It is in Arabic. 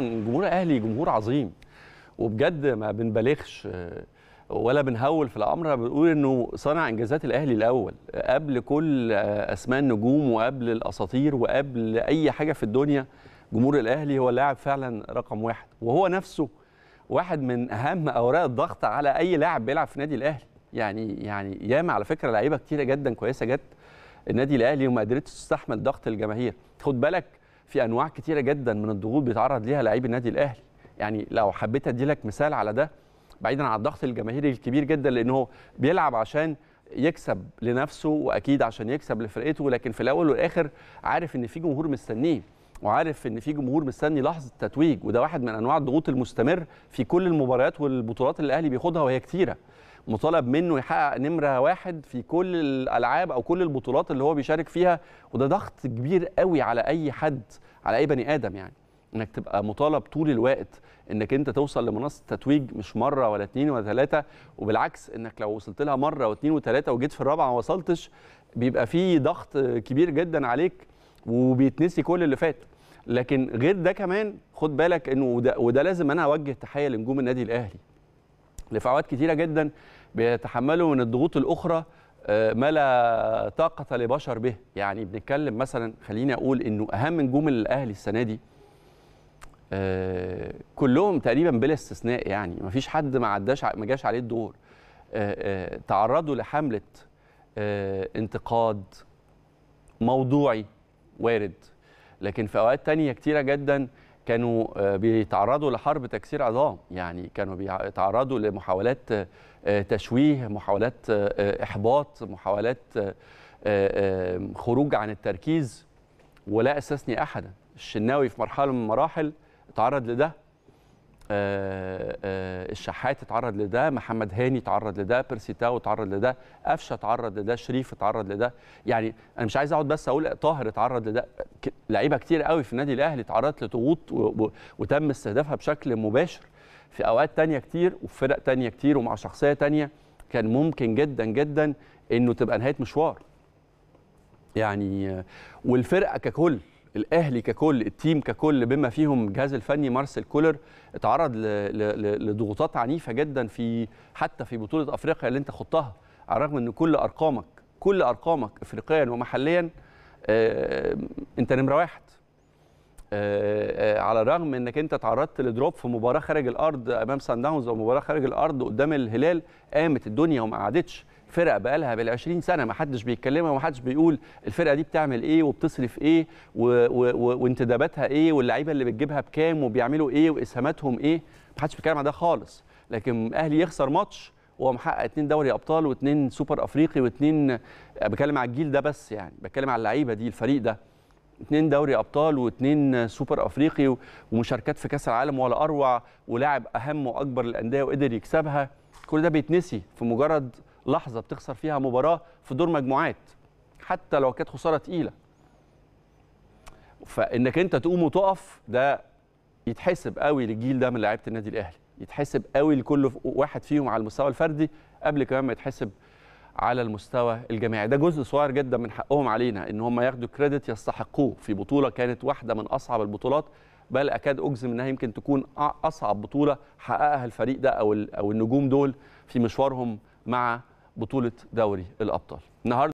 جمهور الاهلي جمهور عظيم وبجد ما بنبالغش آه، ولا بنهول في الامر بنقول انه صنع انجازات الاهلي الاول قبل كل آه، اسماء النجوم وقبل الاساطير وقبل اي حاجه في الدنيا جمهور الاهلي هو اللاعب فعلا رقم واحد وهو نفسه واحد من اهم اوراق الضغط على اي لاعب بيلعب في نادي الاهلي يعني يعني ياما على فكره لعيبه كتيره جدا كويسه جت النادي الاهلي وما قدرتش تستحمل ضغط الجماهير خد بالك في انواع كتيره جدا من الضغوط بيتعرض ليها لعيب النادي الاهلي يعني لو حبيت ادي لك مثال على ده بعيدا عن الضغط الجماهيري الكبير جدا لان هو بيلعب عشان يكسب لنفسه واكيد عشان يكسب لفرقته لكن في الاول والاخر عارف ان في جمهور مستنيه وعارف ان في جمهور مستني لحظه تتويج وده واحد من انواع الضغوط المستمر في كل المباريات والبطولات اللي الاهلي بيخوضها وهي كتيره مطالب منه يحقق نمره واحد في كل الالعاب او كل البطولات اللي هو بيشارك فيها وده ضغط كبير قوي على اي حد على اي بني ادم يعني انك تبقى مطالب طول الوقت انك انت توصل لمنصه تتويج مش مره ولا اتنين ولا ثلاثه وبالعكس انك لو وصلت لها مره واتنين وثلاثه وجيت في الرابعه ما وصلتش بيبقى في ضغط كبير جدا عليك وبيتنسي كل اللي فات لكن غير ده كمان خد بالك انه وده, وده لازم انا اوجه تحيه لنجوم النادي الاهلي لفعوات كتيره جدا بيتحملوا من الضغوط الاخرى آه، ما لا طاقه لبشر به يعني بنتكلم مثلا خليني اقول انه اهم نجوم الاهلي السنه دي آه، كلهم تقريبا بلا استثناء يعني ما فيش حد ما عداش ما جاش عليه الدور آه، تعرضوا لحمله انتقاد موضوعي وارد لكن في اوقات تانية كتيره جدا كانوا آه، بيتعرضوا لحرب تكسير عظام يعني كانوا بيتعرضوا لمحاولات آه، تشويه محاولات آه، إحباط محاولات خروج عن التركيز ولا استثني أحدا الشناوي في مرحلة من المراحل تعرض لده آه، آه، الشحات اتعرض لده محمد هاني اتعرض لده بيرسيتاو اتعرض لده قفشه اتعرض لده شريف اتعرض لده يعني انا مش عايز اقعد بس اقول طاهر اتعرض لده لعيبه كتير قوي في النادي الاهلي اتعرضت لضغوط وتم استهدافها بشكل مباشر في اوقات تانية كتير وفي فرق تانية كتير ومع شخصيه تانية كان ممكن جدا جدا انه تبقى نهايه مشوار يعني والفرقه ككل الاهلي ككل التيم ككل بما فيهم الجهاز الفني مارسيل كولر اتعرض لضغوطات عنيفه جدا في حتى في بطوله افريقيا اللي انت خضتها على الرغم ان كل ارقامك كل ارقامك افريقيا ومحليا آه، انت نمره واحد على الرغم انك انت تعرضت لدروب في مباراه خارج الارض امام سان داونز او مباراه خارج الارض قدام الهلال قامت الدنيا وما قعدتش فرقه بقالها بال 20 سنه ما حدش بيتكلمها وما حدش بيقول الفرقه دي بتعمل ايه وبتصرف ايه وانتداباتها ايه واللعيبه اللي بتجيبها بكام وبيعملوا ايه واسهاماتهم ايه ما حدش بيتكلم على ده خالص لكن الاهلي يخسر ماتش وهو محقق اثنين دوري ابطال واثنين سوبر افريقي واثنين بتكلم على الجيل ده بس يعني بتكلم على اللعيبه دي الفريق ده اثنين دوري ابطال واثنين سوبر افريقي ومشاركات في كاس العالم ولا اروع ولاعب اهم واكبر الانديه وقدر يكسبها كل ده بيتنسي في مجرد لحظه بتخسر فيها مباراه في دور مجموعات حتى لو كانت خساره ثقيله فانك انت تقوم وتقف ده يتحسب قوي للجيل ده من لعيبه النادي الاهلي يتحسب قوي لكل واحد فيهم على المستوى الفردي قبل كمان ما يتحسب على المستوى الجماعي ده جزء صغير جدا من حقهم علينا ان هم ياخدوا كريدت يستحقوه في بطوله كانت واحده من اصعب البطولات بل اكاد اجزم انها يمكن تكون اصعب بطوله حققها الفريق ده او او النجوم دول في مشوارهم مع بطوله دوري الابطال النهارده